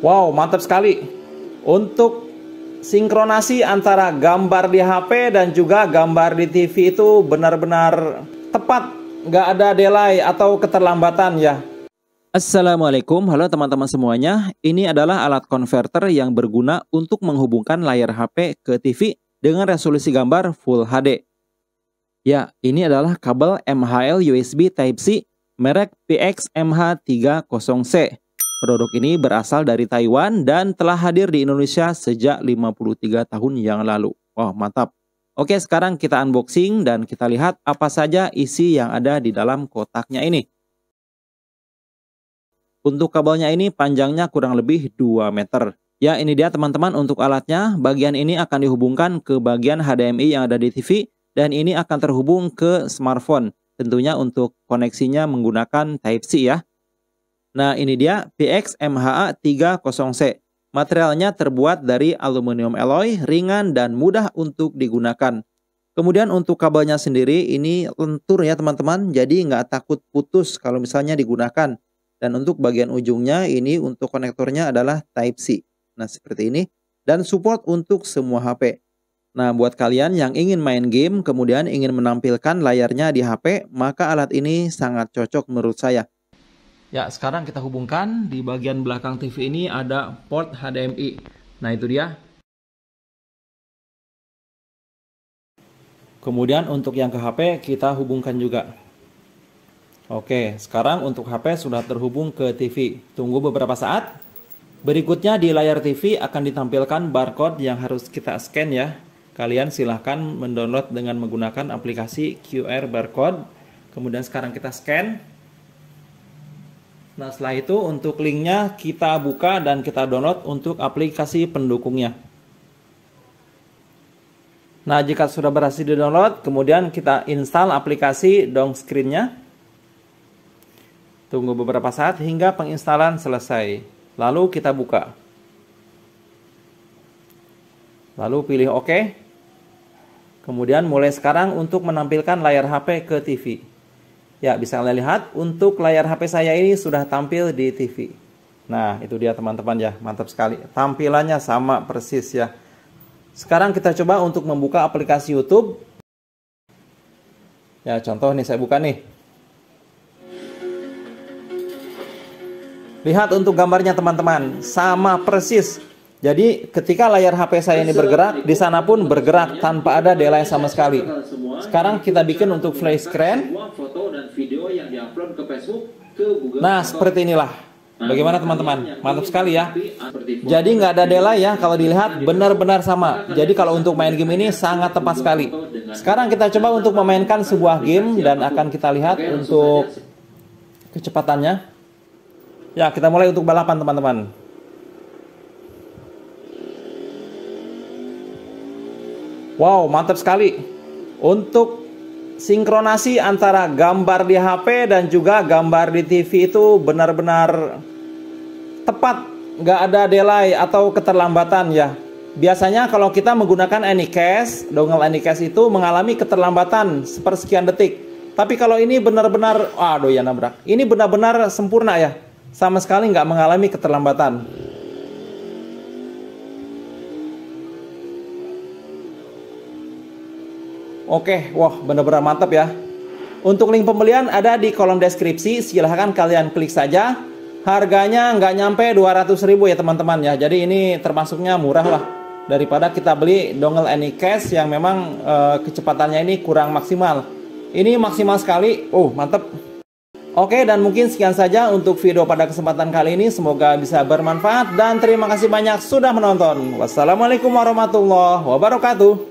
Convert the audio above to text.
Wow, mantap sekali. Untuk sinkronasi antara gambar di HP dan juga gambar di TV itu benar-benar tepat, nggak ada delay atau keterlambatan ya. Assalamualaikum, halo teman-teman semuanya. Ini adalah alat konverter yang berguna untuk menghubungkan layar HP ke TV dengan resolusi gambar Full HD. Ya, ini adalah kabel MHL USB Type-C merek PXMH30C. Produk ini berasal dari Taiwan dan telah hadir di Indonesia sejak 53 tahun yang lalu. Wah, wow, mantap. Oke, sekarang kita unboxing dan kita lihat apa saja isi yang ada di dalam kotaknya ini. Untuk kabelnya ini panjangnya kurang lebih 2 meter. Ya, ini dia teman-teman untuk alatnya. Bagian ini akan dihubungkan ke bagian HDMI yang ada di TV dan ini akan terhubung ke smartphone. Tentunya untuk koneksinya menggunakan Type-C ya. Nah ini dia PXMHA30C. Materialnya terbuat dari aluminium alloy, ringan dan mudah untuk digunakan. Kemudian untuk kabelnya sendiri ini lentur ya teman-teman, jadi nggak takut putus kalau misalnya digunakan. Dan untuk bagian ujungnya ini untuk konektornya adalah Type-C. Nah seperti ini. Dan support untuk semua HP. Nah, buat kalian yang ingin main game kemudian ingin menampilkan layarnya di HP, maka alat ini sangat cocok menurut saya. Ya, sekarang kita hubungkan di bagian belakang TV ini ada port HDMI. Nah, itu dia. Kemudian untuk yang ke HP kita hubungkan juga. Oke, sekarang untuk HP sudah terhubung ke TV. Tunggu beberapa saat. Berikutnya di layar TV akan ditampilkan barcode yang harus kita scan ya. Kalian silahkan mendownload dengan menggunakan aplikasi QR barcode. Kemudian sekarang kita scan. Nah setelah itu untuk linknya kita buka dan kita download untuk aplikasi pendukungnya. Nah jika sudah berhasil di download, kemudian kita install aplikasi dong screennya. Tunggu beberapa saat hingga penginstalan selesai. Lalu kita buka. Lalu pilih OK. Kemudian mulai sekarang untuk menampilkan layar HP ke TV. Ya, bisa kalian lihat untuk layar HP saya ini sudah tampil di TV. Nah, itu dia teman-teman ya, mantap sekali. Tampilannya sama persis ya. Sekarang kita coba untuk membuka aplikasi YouTube. Ya, contoh nih saya buka nih. Lihat untuk gambarnya teman-teman, sama persis. Jadi ketika layar HP saya ini bergerak, di sana pun bergerak tanpa ada delay sama sekali. Sekarang kita bikin untuk flash screen video yang diupload ke Facebook ke Google. Nah, seperti inilah. Nah, Bagaimana teman-teman? Mantap sekali ya. Ah, Jadi nggak ada delay ya kalau dilihat nah, benar-benar sama. Jadi kalau untuk main game ini sangat tepat sekali. Sekarang kita coba untuk memainkan sebuah game dan akan kita lihat untuk kecepatannya. Ya, kita mulai untuk balapan teman-teman. Wow, mantap sekali. Untuk sinkronasi antara gambar di HP dan juga gambar di TV itu benar-benar tepat, nggak ada delay atau keterlambatan ya. Biasanya kalau kita menggunakan Anycast, dongle Anycast itu mengalami keterlambatan sepersekian detik. Tapi kalau ini benar-benar, aduh ya nabrak. Ini benar-benar sempurna ya, sama sekali nggak mengalami keterlambatan. Oke, wah benar-benar mantap ya. Untuk link pembelian ada di kolom deskripsi, silahkan kalian klik saja. Harganya nggak nyampe 200 ribu ya teman-teman ya, jadi ini termasuknya murah lah. Daripada kita beli dongle case yang memang e, kecepatannya ini kurang maksimal. Ini maksimal sekali, oh mantep. Oke dan mungkin sekian saja untuk video pada kesempatan kali ini. Semoga bisa bermanfaat dan terima kasih banyak sudah menonton. Wassalamualaikum warahmatullahi wabarakatuh.